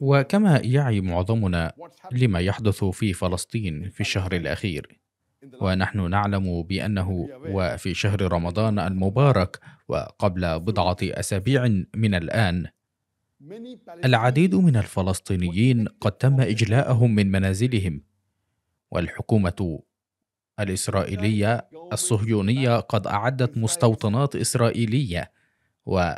وكما يعي معظمنا لما يحدث في فلسطين في الشهر الاخير ونحن نعلم بانه وفي شهر رمضان المبارك وقبل بضعه اسابيع من الان العديد من الفلسطينيين قد تم اجلاءهم من منازلهم والحكومه الاسرائيليه الصهيونيه قد اعدت مستوطنات اسرائيليه و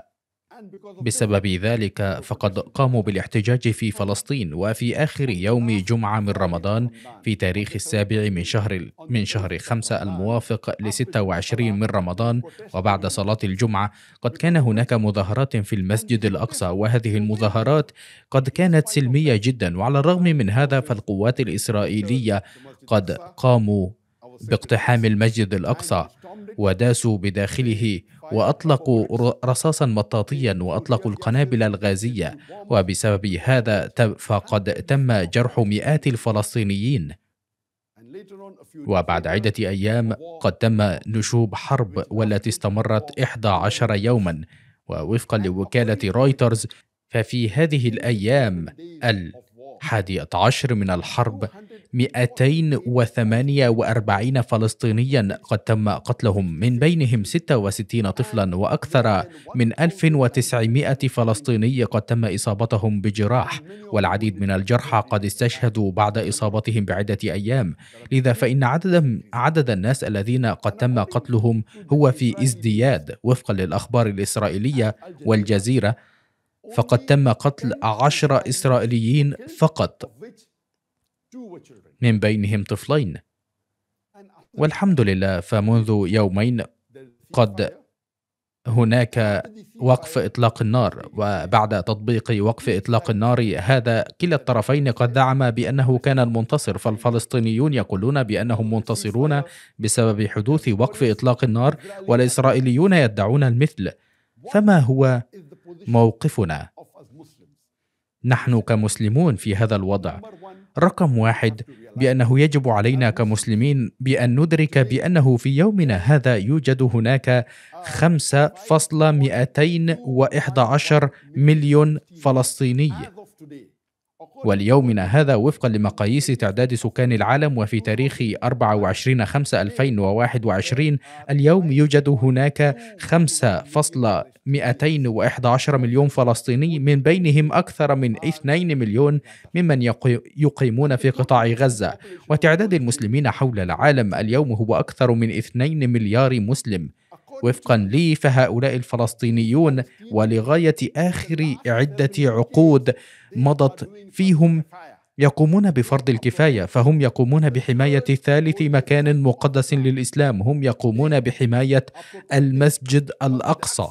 بسبب ذلك فقد قاموا بالاحتجاج في فلسطين وفي آخر يوم جمعة من رمضان في تاريخ السابع من شهر من شهر خمسة الموافق ل 26 من رمضان وبعد صلاة الجمعة قد كان هناك مظاهرات في المسجد الأقصى وهذه المظاهرات قد كانت سلمية جدا وعلى الرغم من هذا فالقوات الإسرائيلية قد قاموا باقتحام المسجد الاقصى وداسوا بداخله واطلقوا رصاصا مطاطيا واطلقوا القنابل الغازيه وبسبب هذا فقد تم جرح مئات الفلسطينيين وبعد عدة أيام قد تم نشوب حرب والتي استمرت 11 يوما ووفقا لوكالة رويترز ففي هذه الأيام ال حادية عشر من الحرب 248 فلسطينيا قد تم قتلهم من بينهم 66 طفلا وأكثر من 1900 فلسطيني قد تم إصابتهم بجراح والعديد من الجرحى قد استشهدوا بعد إصابتهم بعدة أيام لذا فإن عدد, عدد الناس الذين قد تم قتلهم هو في ازدياد وفقا للأخبار الإسرائيلية والجزيرة فقد تم قتل عشرة إسرائيليين فقط من بينهم طفلين والحمد لله فمنذ يومين قد هناك وقف اطلاق النار وبعد تطبيق وقف اطلاق النار هذا كلا الطرفين قد دعم بانه كان المنتصر فالفلسطينيون يقولون بانهم منتصرون بسبب حدوث وقف اطلاق النار والاسرائيليون يدعون المثل فما هو موقفنا نحن كمسلمون في هذا الوضع رقم واحد بانه يجب علينا كمسلمين بان ندرك بانه في يومنا هذا يوجد هناك 5.211 مليون فلسطيني وليومنا هذا وفقا لمقاييس تعداد سكان العالم وفي تاريخ 24 5 2021 اليوم يوجد هناك 5.211 مليون فلسطيني من بينهم أكثر من 2 مليون ممن يقيمون في قطاع غزة وتعداد المسلمين حول العالم اليوم هو أكثر من 2 مليار مسلم وفقا لي فهؤلاء الفلسطينيون ولغايه اخر عده عقود مضت فيهم يقومون بفرض الكفايه فهم يقومون بحمايه ثالث مكان مقدس للاسلام هم يقومون بحمايه المسجد الاقصى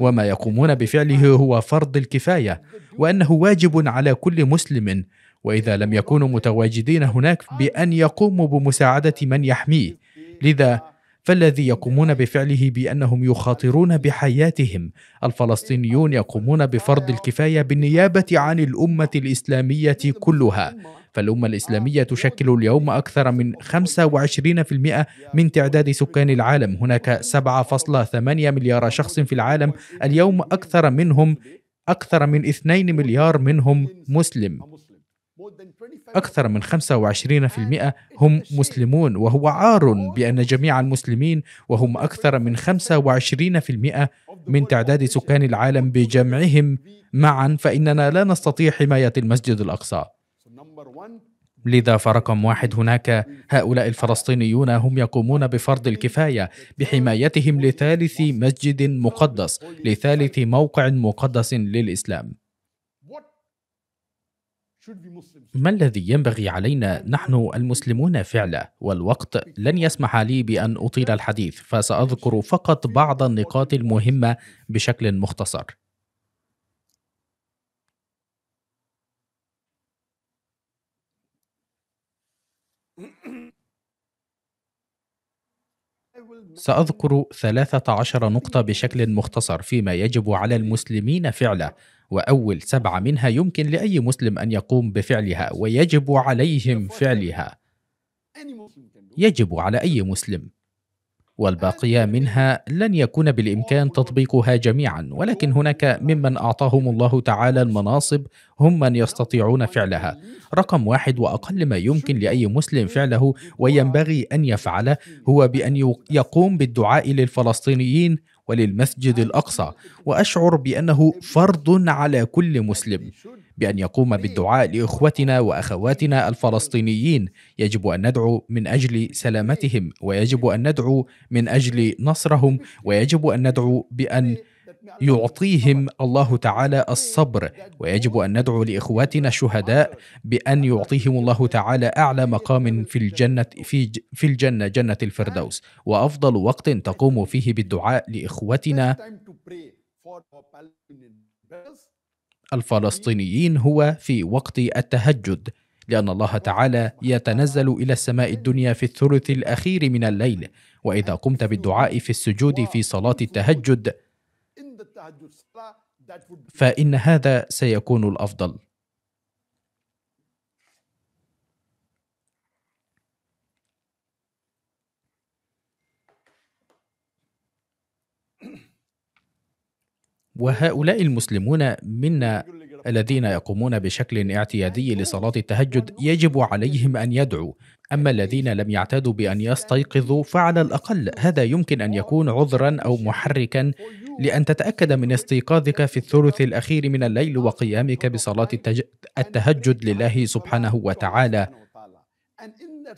وما يقومون بفعله هو فرض الكفايه وانه واجب على كل مسلم واذا لم يكونوا متواجدين هناك بان يقوموا بمساعده من يحميه لذا فالذي يقومون بفعله بانهم يخاطرون بحياتهم الفلسطينيون يقومون بفرض الكفايه بالنيابه عن الامه الاسلاميه كلها فالامه الاسلاميه تشكل اليوم اكثر من 25% من تعداد سكان العالم هناك 7.8 مليار شخص في العالم اليوم اكثر منهم اكثر من 2 مليار منهم مسلم أكثر من 25% هم مسلمون وهو عار بأن جميع المسلمين وهم أكثر من 25% من تعداد سكان العالم بجمعهم معا فإننا لا نستطيع حماية المسجد الأقصى لذا فرقم واحد هناك هؤلاء الفلسطينيون هم يقومون بفرض الكفاية بحمايتهم لثالث مسجد مقدس لثالث موقع مقدس للإسلام ما الذي ينبغي علينا نحن المسلمون فعله والوقت لن يسمح لي بان اطيل الحديث فساذكر فقط بعض النقاط المهمه بشكل مختصر سأذكر 13 نقطة بشكل مختصر فيما يجب على المسلمين فعله واول سبعه منها يمكن لاي مسلم ان يقوم بفعلها ويجب عليهم فعلها يجب على اي مسلم والباقيه منها لن يكون بالامكان تطبيقها جميعا ولكن هناك ممن اعطاهم الله تعالى المناصب هم من يستطيعون فعلها رقم واحد واقل ما يمكن لاي مسلم فعله وينبغي ان يفعله هو بان يقوم بالدعاء للفلسطينيين وللمسجد الاقصى واشعر بانه فرض على كل مسلم بان يقوم بالدعاء لاخوتنا واخواتنا الفلسطينيين يجب ان ندعو من اجل سلامتهم ويجب ان ندعو من اجل نصرهم ويجب ان ندعو بان يعطيهم الله تعالى الصبر ويجب ان ندعو لاخواتنا الشهداء بان يعطيهم الله تعالى اعلى مقام في الجنه في في الجنه جنه الفردوس وافضل وقت تقوم فيه بالدعاء لاخوتنا الفلسطينيين هو في وقت التهجد لأن الله تعالى يتنزل إلى السماء الدنيا في الثلث الأخير من الليل، وإذا قمت بالدعاء في السجود في صلاة التهجد، فإن هذا سيكون الأفضل وهؤلاء المسلمون منا الذين يقومون بشكل اعتيادي لصلاة التهجد يجب عليهم أن يدعوا أما الذين لم يعتادوا بأن يستيقظوا فعلى الأقل هذا يمكن أن يكون عذرا أو محركا لأن تتأكد من استيقاظك في الثلث الأخير من الليل وقيامك بصلاة التهجد لله سبحانه وتعالى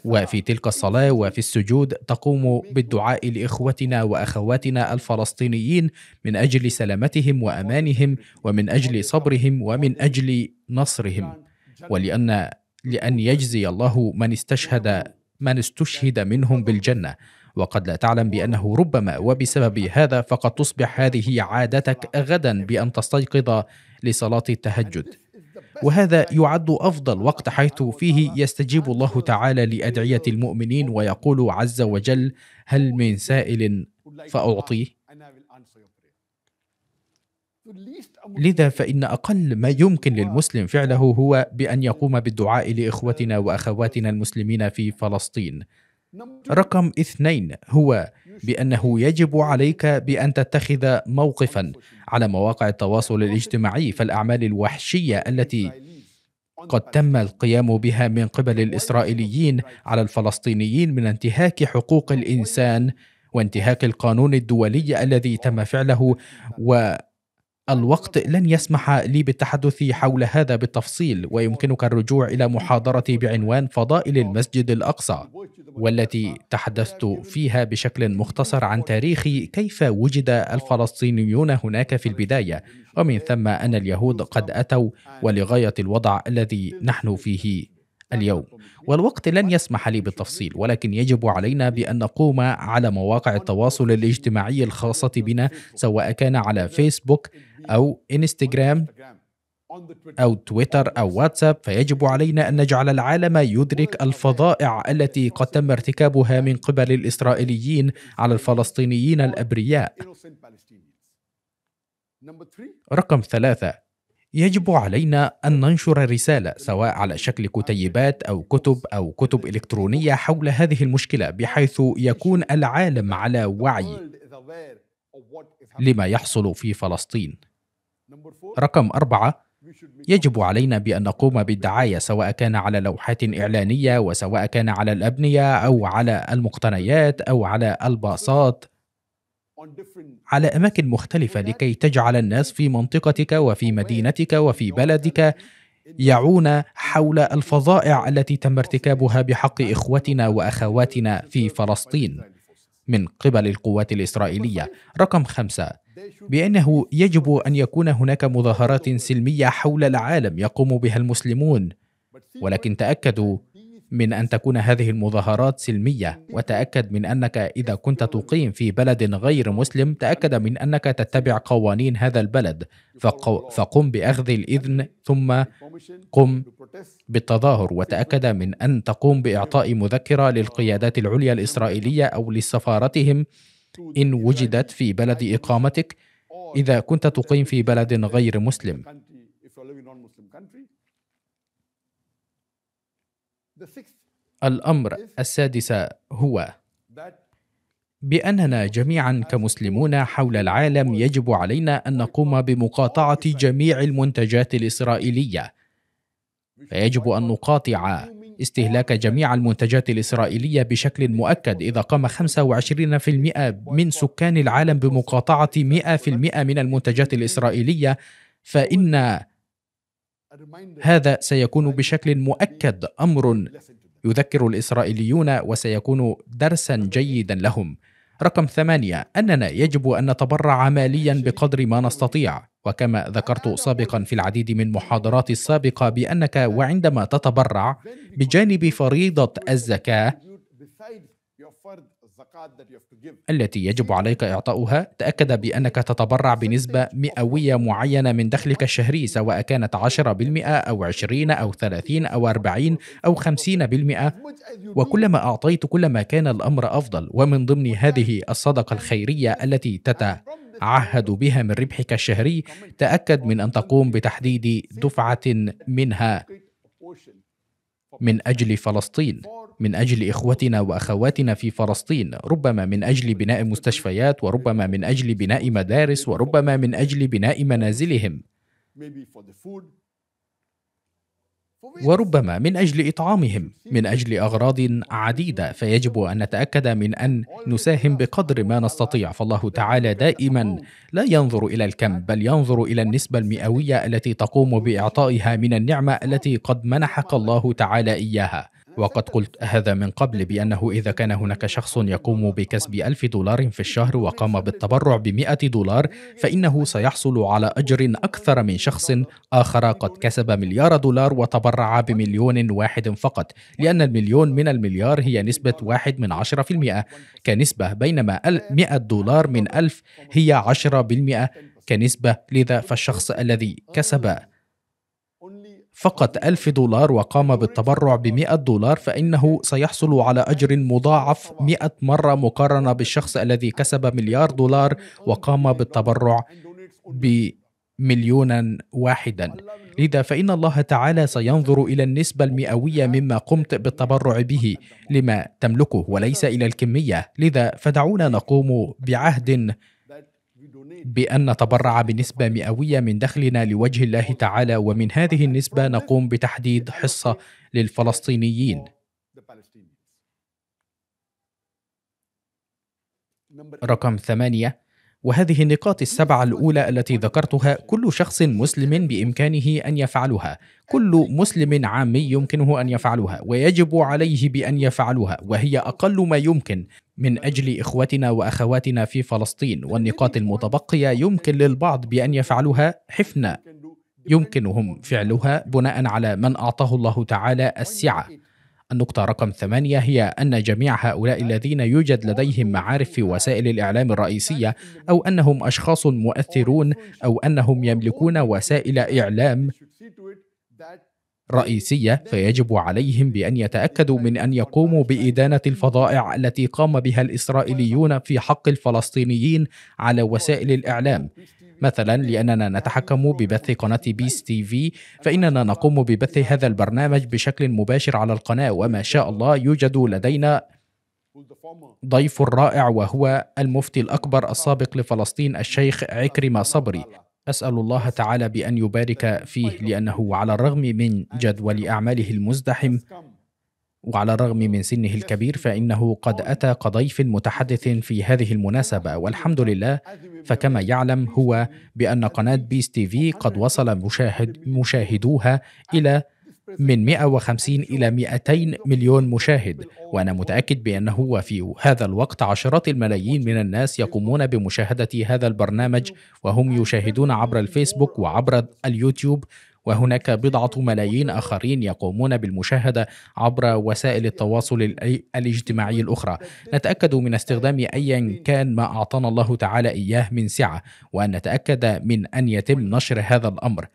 وفي تلك الصلاه وفي السجود تقوم بالدعاء لاخوتنا واخواتنا الفلسطينيين من اجل سلامتهم وامانهم ومن اجل صبرهم ومن اجل نصرهم ولان لان يجزي الله من استشهد من استشهد منهم بالجنه وقد لا تعلم بانه ربما وبسبب هذا فقد تصبح هذه عادتك غدا بان تستيقظ لصلاه التهجد وهذا يعد افضل وقت حيث فيه يستجيب الله تعالى لادعيه المؤمنين ويقول عز وجل هل من سائل فاعطيه لذا فان اقل ما يمكن للمسلم فعله هو بان يقوم بالدعاء لاخوتنا واخواتنا المسلمين في فلسطين رقم اثنين هو بانه يجب عليك بان تتخذ موقفا على مواقع التواصل الاجتماعي فالاعمال الوحشيه التي قد تم القيام بها من قبل الاسرائيليين على الفلسطينيين من انتهاك حقوق الانسان وانتهاك القانون الدولي الذي تم فعله و الوقت لن يسمح لي بالتحدث حول هذا بالتفصيل ويمكنك الرجوع الى محاضرتي بعنوان فضائل المسجد الاقصى والتي تحدثت فيها بشكل مختصر عن تاريخ كيف وجد الفلسطينيون هناك في البدايه ومن ثم ان اليهود قد اتوا ولغايه الوضع الذي نحن فيه اليوم والوقت لن يسمح لي بالتفصيل ولكن يجب علينا بأن نقوم على مواقع التواصل الاجتماعي الخاصة بنا سواء كان على فيسبوك أو إنستغرام أو تويتر أو واتساب فيجب علينا أن نجعل العالم يدرك الفظائع التي قد تم ارتكابها من قبل الإسرائيليين على الفلسطينيين الأبرياء رقم ثلاثة يجب علينا أن ننشر رسالة سواء على شكل كتيبات أو كتب أو كتب إلكترونية حول هذه المشكلة بحيث يكون العالم على وعي لما يحصل في فلسطين. رقم أربعة يجب علينا بأن نقوم بالدعاية سواء كان على لوحات إعلانية وسواء كان على الأبنية أو على المقتنيات أو على الباصات على اماكن مختلفه لكي تجعل الناس في منطقتك وفي مدينتك وفي بلدك يعون حول الفظائع التي تم ارتكابها بحق اخوتنا واخواتنا في فلسطين من قبل القوات الاسرائيليه رقم خمسه بانه يجب ان يكون هناك مظاهرات سلميه حول العالم يقوم بها المسلمون ولكن تاكدوا من ان تكون هذه المظاهرات سلميه وتاكد من انك اذا كنت تقيم في بلد غير مسلم تاكد من انك تتبع قوانين هذا البلد فقم باخذ الاذن ثم قم بالتظاهر وتاكد من ان تقوم باعطاء مذكره للقيادات العليا الاسرائيليه او لسفارتهم ان وجدت في بلد اقامتك اذا كنت تقيم في بلد غير مسلم الامر السادس هو باننا جميعا كمسلمون حول العالم يجب علينا ان نقوم بمقاطعه جميع المنتجات الاسرائيليه فيجب ان نقاطع استهلاك جميع المنتجات الإسرائيلية بشكل مؤكد إذا قام 25% من سكان العالم بمقاطعة 100% من المنتجات الإسرائيلية فإن هذا سيكون بشكل مؤكد امر يذكر الاسرائيليون وسيكون درسا جيدا لهم رقم ثمانيه اننا يجب ان نتبرع ماليا بقدر ما نستطيع وكما ذكرت سابقا في العديد من محاضراتي السابقه بانك وعندما تتبرع بجانب فريضه الزكاه التي يجب عليك إعطاؤها تأكد بأنك تتبرع بنسبة مئوية معينة من دخلك الشهري سواء كانت 10% أو 20 أو 30 أو 40 أو 50% وكلما أعطيت كلما كان الأمر أفضل ومن ضمن هذه الصدقة الخيرية التي تتعهد بها من ربحك الشهري تأكد من أن تقوم بتحديد دفعة منها من اجل فلسطين من اجل اخوتنا واخواتنا في فلسطين ربما من اجل بناء مستشفيات وربما من اجل بناء مدارس وربما من اجل بناء منازلهم وربما من اجل اطعامهم من اجل اغراض عديده فيجب ان نتاكد من ان نساهم بقدر ما نستطيع فالله تعالى دائما لا ينظر الى الكم بل ينظر الى النسبه المئويه التي تقوم باعطائها من النعمه التي قد منحك الله تعالى اياها وقد قلت هذا من قبل بأنه إذا كان هناك شخص يقوم بكسب ألف دولار في الشهر وقام بالتبرع بمئة دولار فإنه سيحصل على أجر أكثر من شخص آخر قد كسب مليار دولار وتبرع بمليون واحد فقط لأن المليون من المليار هي نسبة واحد من عشرة في المئة كنسبة بينما مئة دولار من ألف هي عشرة بالمئة كنسبة لذا فالشخص الذي كسب فقط ألف دولار وقام بالتبرع بمئة دولار فإنه سيحصل على أجر مضاعف مئة مرة مقارنة بالشخص الذي كسب مليار دولار وقام بالتبرع بمليونا واحدا لذا فإن الله تعالى سينظر إلى النسبة المئوية مما قمت بالتبرع به لما تملكه وليس إلى الكمية لذا فدعونا نقوم بعهد بأن نتبرع بنسبة مئوية من دخلنا لوجه الله تعالى ومن هذه النسبة نقوم بتحديد حصة للفلسطينيين. رقم ثمانية وهذه النقاط السبعة الأولى التي ذكرتها كل شخص مسلم بإمكانه أن يفعلها، كل مسلم عامي يمكنه أن يفعلها، ويجب عليه بأن يفعلها، وهي أقل ما يمكن من أجل إخوتنا وأخواتنا في فلسطين، والنقاط المتبقية يمكن للبعض بأن يفعلها حفنة يمكنهم فعلها بناء على من أعطاه الله تعالى السعة. النقطة رقم ثمانية هي أن جميع هؤلاء الذين يوجد لديهم معارف في وسائل الإعلام الرئيسية أو أنهم أشخاص مؤثرون أو أنهم يملكون وسائل إعلام رئيسية فيجب عليهم بأن يتأكدوا من أن يقوموا بإدانة الفظائع التي قام بها الإسرائيليون في حق الفلسطينيين على وسائل الإعلام مثلا لأننا نتحكم ببث قناة بيس تي في فإننا نقوم ببث هذا البرنامج بشكل مباشر على القناة وما شاء الله يوجد لدينا ضيف رائع وهو المفتي الأكبر السابق لفلسطين الشيخ عكرمة صبري أسأل الله تعالى بأن يبارك فيه لأنه على الرغم من جدول أعماله المزدحم وعلى الرغم من سنه الكبير فإنه قد oh. أتى كضيف متحدث في هذه المناسبة والحمد لله فكما يعلم هو بأن قناة بيس تي في قد وصل مشاهد مشاهدوها إلى من 150 إلى 200 مليون مشاهد وأنا متأكد بأنه وفي هذا الوقت عشرات الملايين من الناس يقومون بمشاهدة هذا البرنامج وهم يشاهدون عبر الفيسبوك وعبر اليوتيوب وهناك بضعة ملايين آخرين يقومون بالمشاهدة عبر وسائل التواصل الاجتماعي الأخرى نتأكد من استخدام أيا كان ما أعطانا الله تعالى إياه من سعة وأن نتأكد من أن يتم نشر هذا الأمر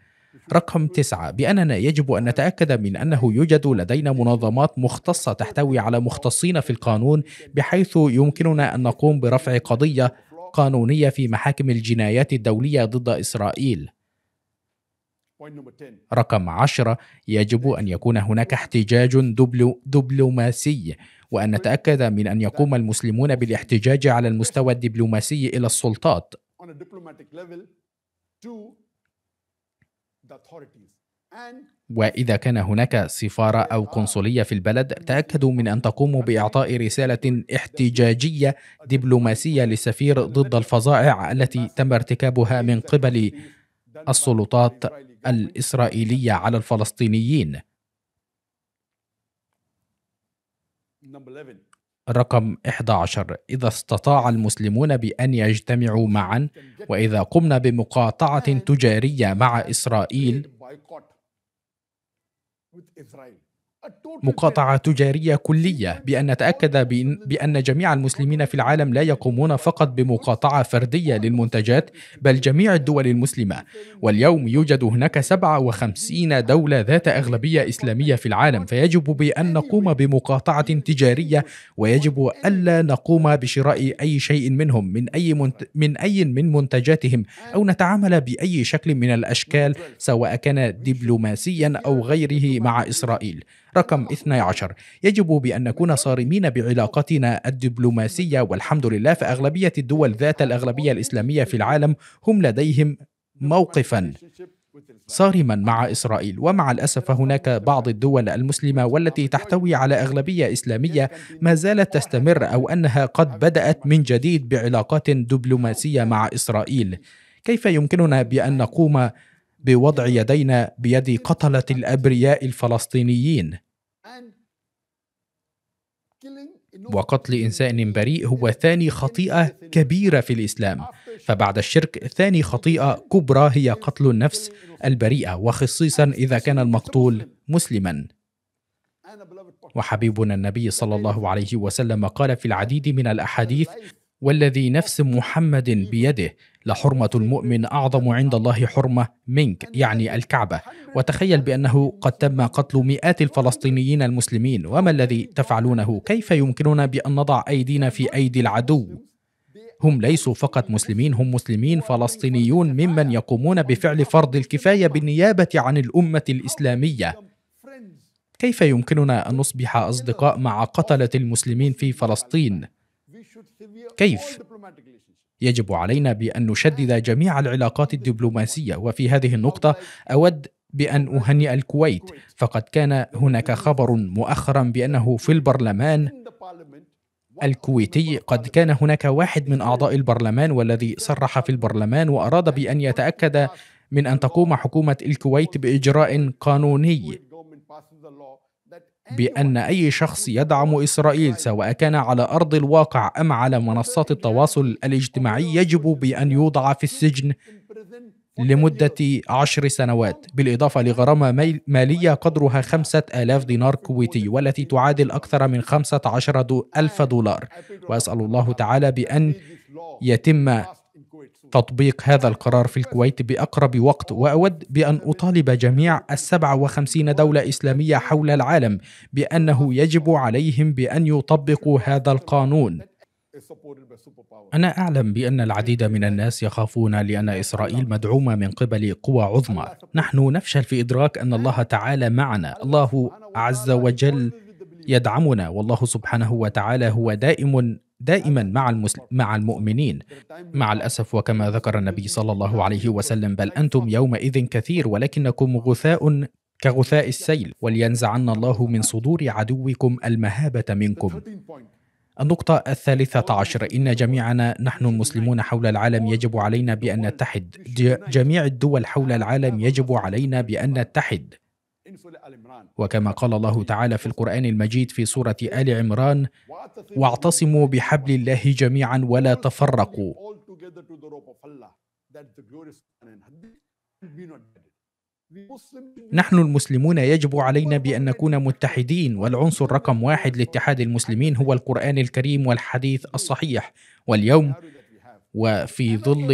رقم تسعة بأننا يجب أن نتأكد من أنه يوجد لدينا منظمات مختصة تحتوي على مختصين في القانون بحيث يمكننا أن نقوم برفع قضية قانونية في محاكم الجنايات الدولية ضد إسرائيل رقم عشرة يجب أن يكون هناك احتجاج دبلو دبلوماسي وأن نتأكد من أن يقوم المسلمون بالاحتجاج على المستوى الدبلوماسي إلى السلطات وإذا كان هناك سفارة أو آه. قنصلية في البلد تأكدوا من أن تقوموا بإعطاء رسالة احتجاجية دبلوماسية للسفير ضد الفظائع التي تم ارتكابها من قبل السلطات الإسرائيلية على الفلسطينيين رقم 11 إذا استطاع المسلمون بأن يجتمعوا معا وإذا قمنا بمقاطعة تجارية مع إسرائيل مقاطعة تجارية كلية بأن نتأكد بأن جميع المسلمين في العالم لا يقومون فقط بمقاطعة فردية للمنتجات بل جميع الدول المسلمة واليوم يوجد هناك 57 دولة ذات أغلبية إسلامية في العالم فيجب بأن نقوم بمقاطعة تجارية ويجب ألا نقوم بشراء أي شيء منهم من أي, منت... من أي من منتجاتهم أو نتعامل بأي شكل من الأشكال سواء كان دبلوماسيا أو غيره مع إسرائيل رقم 12 يجب بأن نكون صارمين بعلاقتنا الدبلوماسية والحمد لله فأغلبية الدول ذات الأغلبية الإسلامية في العالم هم لديهم موقفا صارما مع اسرائيل ومع الاسف هناك بعض الدول المسلمه والتي تحتوي على اغلبيه اسلاميه ما زالت تستمر او انها قد بدات من جديد بعلاقات دبلوماسيه مع اسرائيل كيف يمكننا بان نقوم بوضع يدينا بيد قتله الابرياء الفلسطينيين وقتل انسان بريء هو ثاني خطيئه كبيره في الاسلام فبعد الشرك ثاني خطيئه كبرى هي قتل النفس البريئه وخصيصا اذا كان المقتول مسلما وحبيبنا النبي صلى الله عليه وسلم قال في العديد من الاحاديث والذي نفس محمد بيده لحرمة المؤمن أعظم عند الله حرمة منك يعني الكعبة وتخيل بأنه قد تم قتل مئات الفلسطينيين المسلمين وما الذي تفعلونه كيف يمكننا بأن نضع أيدينا في أيدي العدو هم ليسوا فقط مسلمين هم مسلمين فلسطينيون ممن يقومون بفعل فرض الكفاية بالنيابة عن الأمة الإسلامية كيف يمكننا أن نصبح أصدقاء مع قتلة المسلمين في فلسطين؟ كيف؟ يجب علينا بأن نشدد جميع العلاقات الدبلوماسية وفي هذه النقطة أود بأن أهنئ الكويت فقد كان هناك خبر مؤخرا بأنه في البرلمان الكويتي قد كان هناك واحد من أعضاء البرلمان والذي صرح في البرلمان وأراد بأن يتأكد من أن تقوم حكومة الكويت بإجراء قانوني بأن أي شخص يدعم إسرائيل سواء كان على أرض الواقع أم على منصات التواصل الاجتماعي يجب بأن يوضع في السجن لمدة عشر سنوات بالإضافة لغرامة مالية قدرها خمسة آلاف دينار كويتي والتي تعادل أكثر من خمسة عشر ألف دولار وأسأل الله تعالى بأن يتم تطبيق هذا القرار في الكويت بأقرب وقت وأود بأن أطالب جميع السبع وخمسين دولة إسلامية حول العالم بأنه يجب عليهم بأن يطبقوا هذا القانون أنا أعلم بأن العديد من الناس يخافون لأن إسرائيل مدعومة من قبل قوى عظمى نحن نفشل في إدراك أن الله تعالى معنا الله عز وجل يدعمنا والله سبحانه وتعالى هو دائم دائما مع المسل... مع المؤمنين مع الاسف وكما ذكر النبي صلى الله عليه وسلم بل انتم يومئذ كثير ولكنكم غثاء كغثاء السيل ولينزعن الله من صدور عدوكم المهابه منكم النقطة الثالثة عشر إن جميعنا نحن المسلمون حول العالم يجب علينا بأن نتحد جميع الدول حول العالم يجب علينا بأن نتحد وكما قال الله تعالى في القرآن المجيد في سورة آل عمران: "واعتصموا بحبل الله جميعا ولا تفرقوا". نحن المسلمون يجب علينا بأن نكون متحدين والعنصر رقم واحد لاتحاد المسلمين هو القرآن الكريم والحديث الصحيح واليوم وفي ظل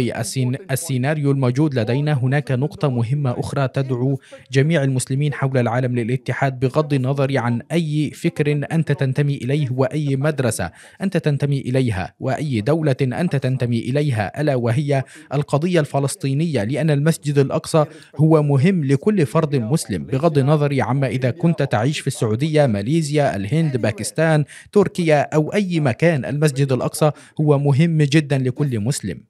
السيناريو الموجود لدينا هناك نقطة مهمة أخرى تدعو جميع المسلمين حول العالم للاتحاد بغض النظر عن أي فكر أنت تنتمي إليه وأي مدرسة أنت تنتمي إليها وأي دولة أنت تنتمي إليها ألا وهي القضية الفلسطينية لأن المسجد الأقصى هو مهم لكل فرد مسلم بغض النظر عما إذا كنت تعيش في السعودية ماليزيا الهند باكستان تركيا أو أي مكان المسجد الأقصى هو مهم جدا لكل مسلم مسلم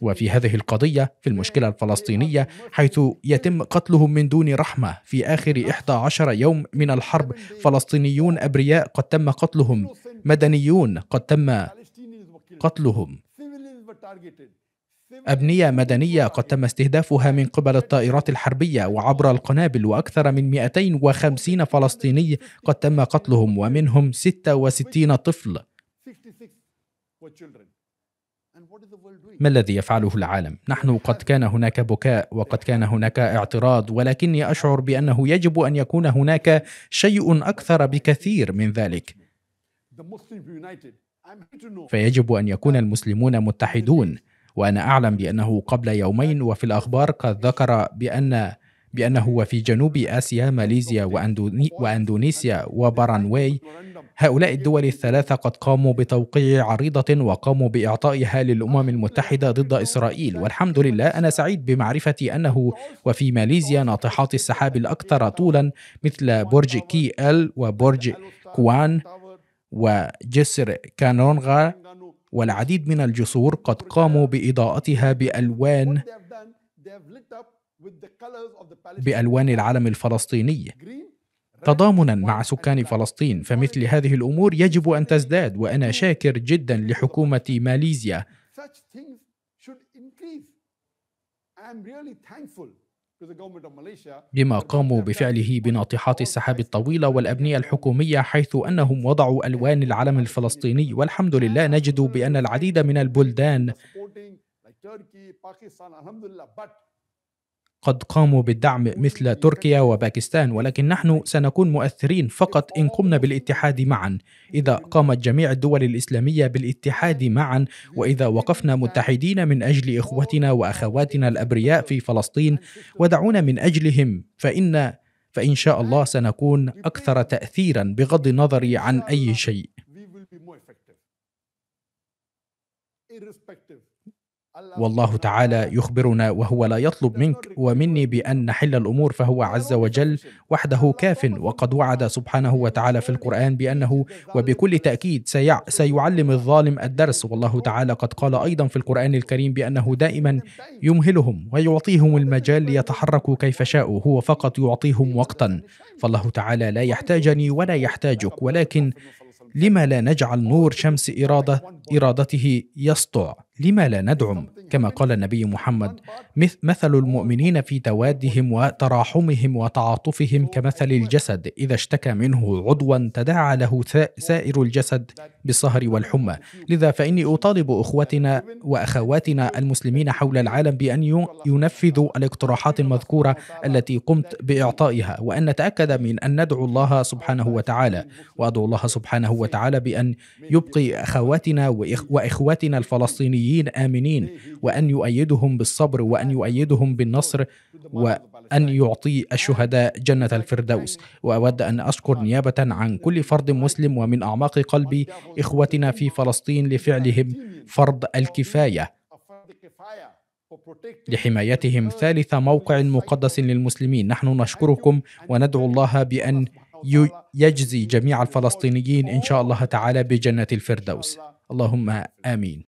وفي هذه القضية في المشكلة الفلسطينية حيث يتم قتلهم من دون رحمة في آخر 11 يوم من الحرب فلسطينيون أبرياء قد تم قتلهم مدنيون قد تم قتلهم أبنية مدنية قد تم استهدافها من قبل الطائرات الحربية وعبر القنابل وأكثر من 250 فلسطيني قد تم قتلهم ومنهم 66 طفل ما الذي يفعله العالم؟ نحن قد كان هناك بكاء وقد كان هناك اعتراض ولكني اشعر بانه يجب ان يكون هناك شيء اكثر بكثير من ذلك. فيجب ان يكون المسلمون متحدون وانا اعلم بانه قبل يومين وفي الاخبار قد ذكر بان بأنه في جنوب آسيا ماليزيا وأندوني وأندونيسيا وبرانوي هؤلاء الدول الثلاثة قد قاموا بتوقيع عريضة وقاموا بإعطائها للأمم المتحدة ضد إسرائيل والحمد لله أنا سعيد بمعرفة أنه وفي ماليزيا ناطحات السحاب الأكثر طولا مثل برج كي أل وبرج كوان وجسر كانونغا والعديد من الجسور قد قاموا بإضاءتها بألوان بالوان العلم الفلسطيني تضامنا مع سكان فلسطين فمثل هذه الامور يجب ان تزداد وانا شاكر جدا لحكومه ماليزيا بما قاموا بفعله بناطحات السحاب الطويله والابنيه الحكوميه حيث انهم وضعوا الوان العلم الفلسطيني والحمد لله نجد بان العديد من البلدان قد قاموا بالدعم مثل تركيا وباكستان ولكن نحن سنكون مؤثرين فقط ان قمنا بالاتحاد معا اذا قامت جميع الدول الاسلاميه بالاتحاد معا واذا وقفنا متحدين من اجل اخوتنا واخواتنا الابرياء في فلسطين ودعونا من اجلهم فان فان شاء الله سنكون اكثر تاثيرا بغض النظر عن اي شيء irrespective والله تعالى يخبرنا وهو لا يطلب منك ومني بان نحل الامور فهو عز وجل وحده كاف وقد وعد سبحانه وتعالى في القران بانه وبكل تاكيد سيع سيعلم الظالم الدرس والله تعالى قد قال ايضا في القران الكريم بانه دائما يمهلهم ويعطيهم المجال ليتحركوا كيف شاءوا هو فقط يعطيهم وقتا فالله تعالى لا يحتاجني ولا يحتاجك ولكن لما لا نجعل نور شمس اراده ارادته يسطع لما لا ندعم كما قال النبي محمد مثل المؤمنين في توادهم وتراحمهم وتعاطفهم كمثل الجسد اذا اشتكى منه عضوا تداعى له سائر الجسد بالسهر والحمى لذا فاني اطالب اخوتنا واخواتنا المسلمين حول العالم بان ينفذوا الاقتراحات المذكوره التي قمت باعطائها وان نتاكد من ان ندعو الله سبحانه وتعالى وادعو الله سبحانه وتعالى بان يبقي اخواتنا واخواتنا الفلسطينيين المسيحيين آمنين وأن يؤيدهم بالصبر وأن يؤيدهم بالنصر وأن يعطي الشهداء جنة الفردوس وأود أن أشكر نيابة عن كل فرد مسلم ومن أعماق قلبي إخوتنا في فلسطين لفعلهم فرض الكفاية لحمايتهم ثالث موقع مقدس للمسلمين نحن نشكركم وندعو الله بأن يجزي جميع الفلسطينيين إن شاء الله تعالى بجنة الفردوس اللهم آمين